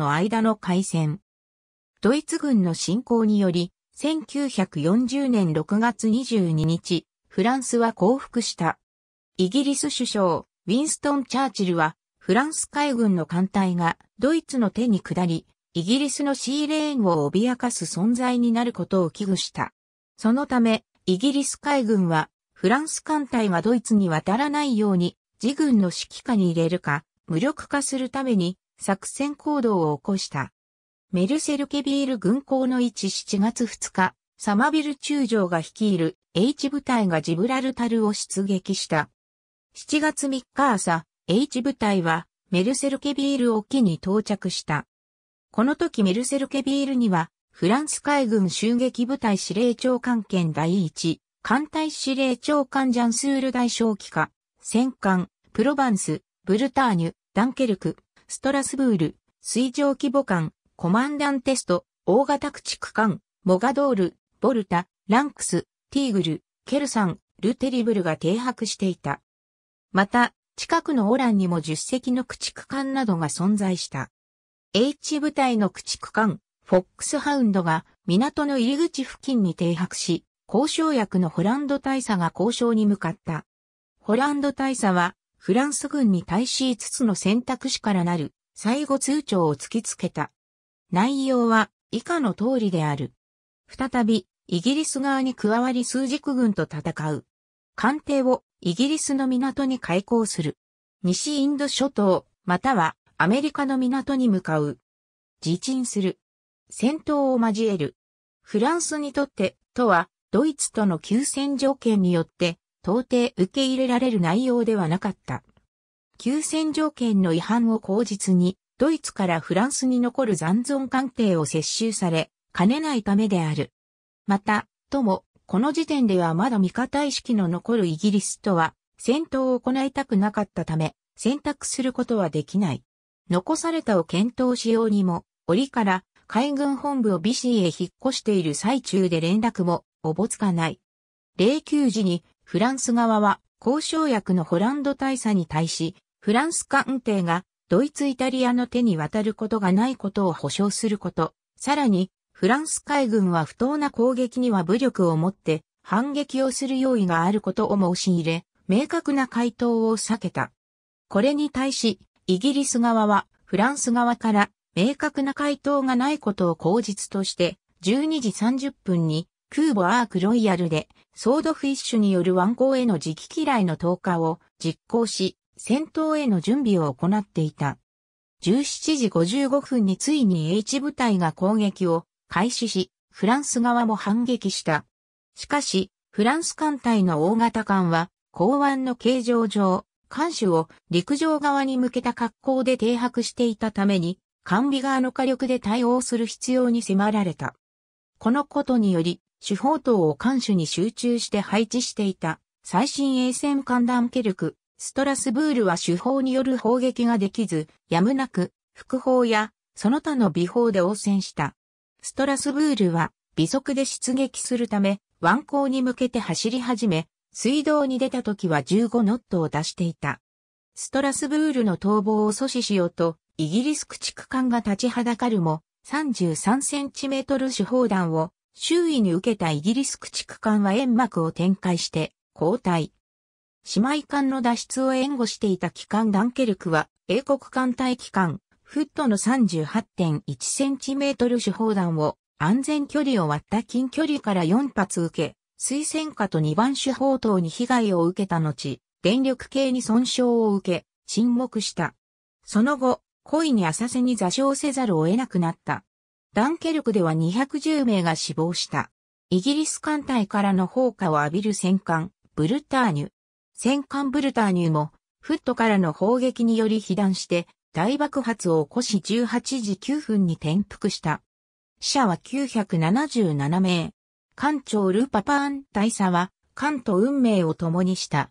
の間の海戦。ドイツ軍の侵攻により、1940年6月22日、フランスは降伏した。イギリス首相、ウィンストン・チャーチルは、フランス海軍の艦隊がドイツの手に下り、イギリスのシーレーンを脅かす存在になることを危惧した。そのため、イギリス海軍は、フランス艦隊がドイツに渡らないように、自軍の指揮下に入れるか、無力化するために、作戦行動を起こした。メルセルケビール軍港の1 7月2日、サマビル中将が率いる H 部隊がジブラルタルを出撃した。7月3日朝、H 部隊はメルセルケビール沖に到着した。この時メルセルケビールには、フランス海軍襲撃部隊司令長官権第一、艦隊司令長官ジャンスール大将旗下、戦艦、プロバンス、ブルターニュ、ダンケルク、ストラスブール、水上規模艦、コマンダンテスト、大型駆逐艦、モガドール、ボルタ、ランクス、ティーグル、ケルサン、ルテリブルが停泊していた。また、近くのオランにも10隻の駆逐艦などが存在した。H 部隊の駆逐艦、フォックスハウンドが港の入り口付近に停泊し、交渉役のホランド大佐が交渉に向かった。ホランド大佐はフランス軍に対し5つの選択肢からなる、最後通帳を突きつけた。内容は以下の通りである。再び、イギリス側に加わり数軸軍と戦う。艦艇をイギリスの港に開港する。西インド諸島、またはアメリカの港に向かう。自沈する。戦闘を交える。フランスにとって、とは、ドイツとの休戦条件によって、到底受け入れられる内容ではなかった。休戦条件の違反を口実に、ドイツからフランスに残る残存艦艇を接収され、兼ねないためである。また、とも、この時点ではまだ味方意識の残るイギリスとは、戦闘を行いたくなかったため、選択することはできない。残されたを検討しようにも、折から海軍本部をビシーへ引っ越している最中で連絡もおぼつかない。09時にフランス側は交渉役のホランド大佐に対し、フランス艦艇がドイツ・イタリアの手に渡ることがないことを保証すること、さらに、フランス海軍は不当な攻撃には武力を持って反撃をする用意があることを申し入れ、明確な回答を避けた。これに対し、イギリス側はフランス側から明確な回答がないことを口実として、12時30分に空母アークロイヤルで、ソードフィッシュによる湾口への直期機雷の投下を実行し、戦闘への準備を行っていた。17時55分についに H 部隊が攻撃を開始し、フランス側も反撃した。しかし、フランス艦隊の大型艦は、港湾の形状上、艦首を陸上側に向けた格好で停泊していたために、艦尾側の火力で対応する必要に迫られた。このことにより、主砲塔を艦首に集中して配置していた最新衛星艦ダンケルク、ストラスブールは主砲による砲撃ができず、やむなく、副砲やその他の美砲で応戦した。ストラスブールは微速で出撃するため、湾口に向けて走り始め、水道に出た時は15ノットを出していた。ストラスブールの逃亡を阻止しようと、イギリス駆逐艦が立ちはだかるも、33センチメートル主砲弾を周囲に受けたイギリス駆逐艦は煙幕を展開して後退。姉妹艦の脱出を援護していた機関ダンケルクは英国艦隊機関フットの 38.1cm 手砲弾を安全距離を割った近距離から4発受け、水戦下と2番手砲等に被害を受けた後、電力系に損傷を受け、沈黙した。その後、故意に浅瀬に座礁せざるを得なくなった。ダンケルクでは210名が死亡した。イギリス艦隊からの砲火を浴びる戦艦、ブルターニュ。戦艦ブルターニュも、フットからの砲撃により被弾して、大爆発を起こし18時9分に転覆した。死者は977名。艦長ルパパーン大佐は、艦と運命を共にした。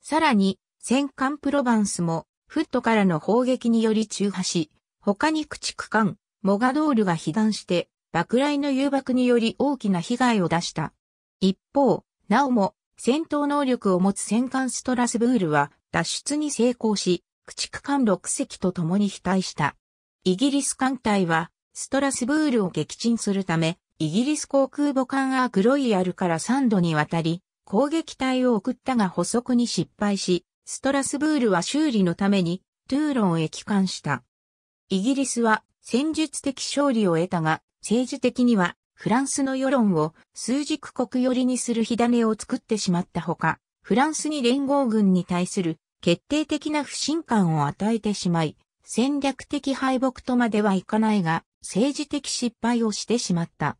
さらに、戦艦プロバンスも、フットからの砲撃により中破し、他に駆逐艦、モガドールが被弾して、爆雷の誘爆により大きな被害を出した。一方、なおも、戦闘能力を持つ戦艦ストラスブールは脱出に成功し、駆逐艦6隻と共に被隊した。イギリス艦隊は、ストラスブールを撃沈するため、イギリス航空母艦アークロイヤルから3度にわたり、攻撃隊を送ったが捕捉に失敗し、ストラスブールは修理のために、トゥーロンへ帰還した。イギリスは戦術的勝利を得たが、政治的にはフランスの世論を数軸国寄りにする火種を作ってしまったほか、フランスに連合軍に対する決定的な不信感を与えてしまい、戦略的敗北とまではいかないが、政治的失敗をしてしまった。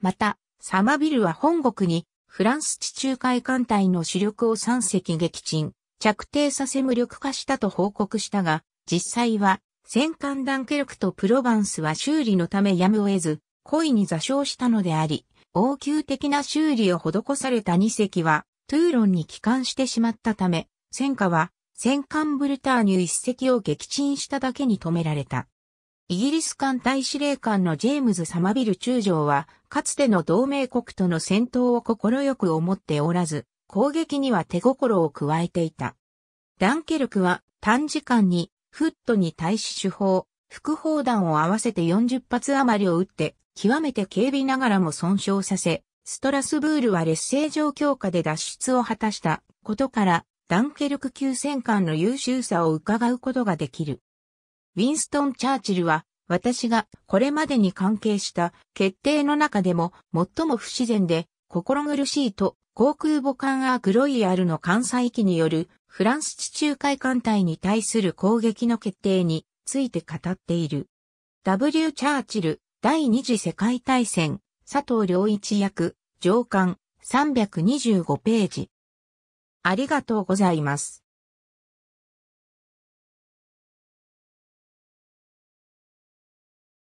また、サマビルは本国にフランス地中海艦隊の主力を3隻撃沈、着底させ無力化したと報告したが、実際は戦艦ダンケルクとプロバンスは修理のためやむを得ず、故意に座礁したのであり、応急的な修理を施された2隻は、トゥーロンに帰還してしまったため、戦火は戦艦ブルターニュ1隻を撃沈しただけに止められた。イギリス艦隊司令官のジェームズ・サマビル中将は、かつての同盟国との戦闘を快く思っておらず、攻撃には手心を加えていた。ダンケルクは短時間にフットに対し手法、副砲弾を合わせて40発余りを撃って、極めて警備ながらも損傷させ、ストラスブールは劣勢状況下で脱出を果たしたことから、ダンケルク級戦艦の優秀さを伺うことができる。ウィンストン・チャーチルは、私がこれまでに関係した決定の中でも最も不自然で心苦しいと航空母艦アークロイヤルの艦載機によるフランス地中海艦隊に対する攻撃の決定について語っている。W. チャーチル、第二次世界大戦、佐藤良一役、上官、325ページ。ありがとうございます。